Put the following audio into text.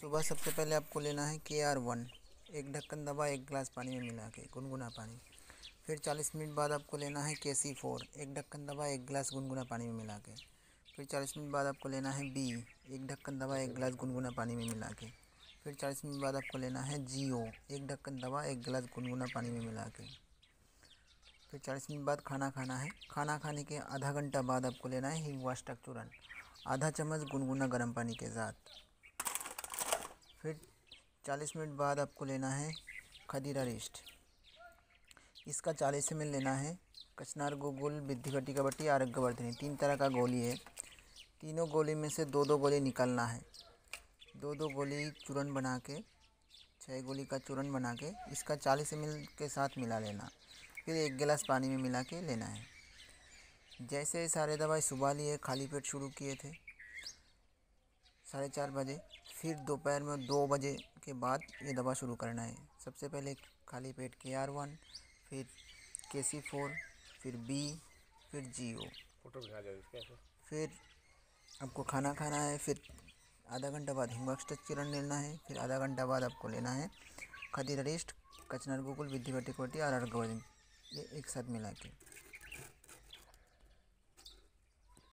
सुबह सबसे पहले आपको लेना है के आर वन एक ढक्कन दबा एक गिलास पानी में मिला के गुनगुना पानी फिर 40 मिनट बाद आपको लेना है के सी फोर एक ढक्कन दबा एक गिलास गुनगुना पानी में मिला के फिर 40 मिनट बाद आपको लेना है बी एक ढक्कन दबा एक गिलास गुनगुना पानी में मिला के फिर 40 मिनट बाद आपको लेना है जियो एक ढक्कन दबा एक गिलास गुनगुना पानी में मिला के फिर चालीस मिनट बाद खाना खाना है खाना खाने के आधा घंटा बाद आपको लेना है हिंगवास्टक चूरन आधा चम्मच गुनगुना गर्म पानी के साथ फिर 40 मिनट बाद आपको लेना है खदीरा रेस्ट इसका 40 एम लेना है कचनार गोगुल बिद्धि घटी कबट्टी आरग गवर्धनी तीन तरह का गोली है तीनों गोली में से दो दो गोली निकालना है दो दो गोली चूरन बना के छः गोली का चूरन बना के इसका 40 एम के साथ मिला लेना फिर एक गिलास पानी में मिला के लेना है जैसे सारे दवाई सुबह लिए खाली पेट शुरू किए थे साढ़े चार बजे फिर दोपहर में दो बजे के बाद ये दवा शुरू करना है सबसे पहले खाली पेट के आर वन फिर के सी फोर फिर बी फिर जी ओ फिर आपको खाना खाना है फिर आधा घंटा बाद हिमक्स्टच किरण लेना है फिर आधा घंटा बाद आपको लेना है खदी ररिष्ठ कचनर गोकुल विधि वटिकोटी आर अर्घवर्धन ये एक साथ मिला के